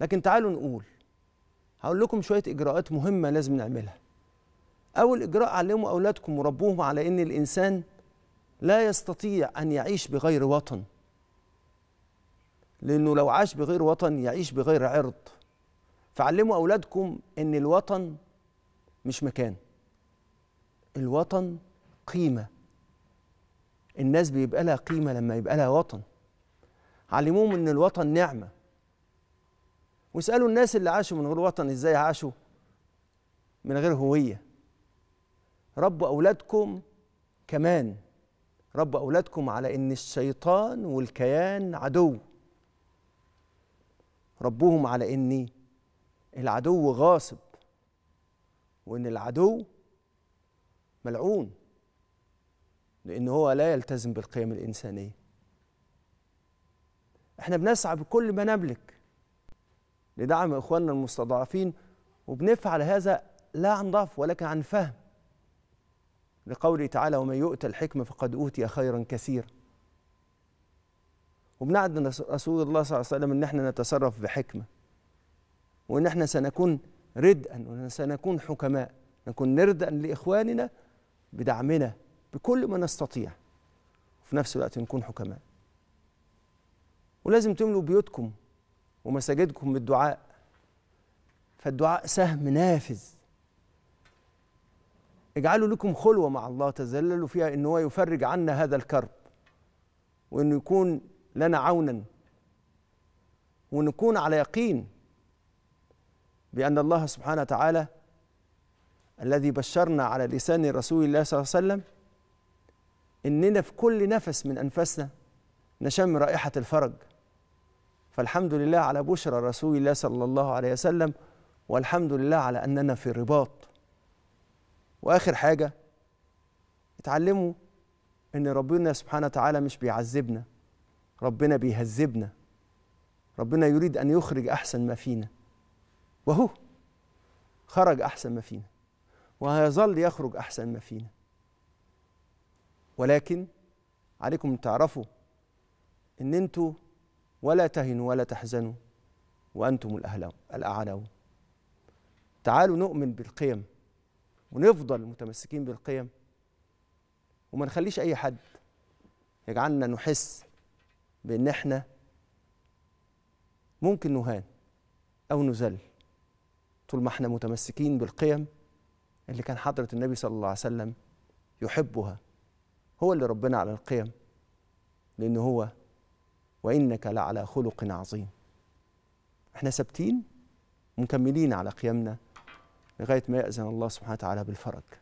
لكن تعالوا نقول هقول لكم شويه اجراءات مهمه لازم نعملها اول اجراء علموا اولادكم وربوهم على ان الانسان لا يستطيع ان يعيش بغير وطن لانه لو عاش بغير وطن يعيش بغير عرض فعلموا اولادكم ان الوطن مش مكان الوطن قيمه الناس بيبقى لها قيمه لما يبقى لها وطن علموهم ان الوطن نعمه واسالوا الناس اللي عاشوا من غير وطن ازاي عاشوا من غير هويه ربوا اولادكم كمان ربوا اولادكم على ان الشيطان والكيان عدو ربوهم على ان العدو غاصب وان العدو ملعون لان هو لا يلتزم بالقيم الانسانيه احنا بنسعى بكل ما نملك لدعم إخواننا المستضعفين وبنفعل هذا لا عن ضعف ولكن عن فهم لقوله تعالى ومن يؤت الحكمة فقد أوتي خيرا كثيرا وبنعد رسول الله صلى الله عليه وسلم ان احنا نتصرف بحكمه وان احنا سنكون ردءا وسنكون حكماء نكون نردا لاخواننا بدعمنا بكل ما نستطيع وفي نفس الوقت نكون حكماء ولازم تملوا بيوتكم ومساجدكم بالدعاء فالدعاء سهم نافذ اجعلوا لكم خلوة مع الله تذللوا فيها إن هو يفرج عنا هذا الكرب وإنه يكون لنا عونا ونكون على يقين بأن الله سبحانه وتعالى الذي بشرنا على لسان رسول الله صلى الله عليه وسلم إننا في كل نفس من أنفسنا نشم رائحة الفرج فالحمد لله على بشرى رسول الله صلى الله عليه وسلم والحمد لله على أننا في الرباط وآخر حاجة اتعلموا إن ربنا سبحانه وتعالى مش بيعذبنا ربنا بيهذبنا ربنا يريد أن يخرج أحسن ما فينا وهو خرج أحسن ما فينا وهيظل يخرج أحسن ما فينا ولكن عليكم تعرفوا إن أنتوا ولا تهنوا ولا تحزنوا وأنتم الأعلى تعالوا نؤمن بالقيم ونفضل متمسكين بالقيم وما نخليش أي حد يجعلنا نحس بأن احنا ممكن نهان أو نذل طول ما احنا متمسكين بالقيم اللي كان حضرة النبي صلى الله عليه وسلم يحبها هو اللي ربنا على القيم لأن هو وإنك لعلى خلق عظيم احنا ثابتين مكملين على قيامنا لغاية ما يأذن الله سبحانه وتعالى بالفرج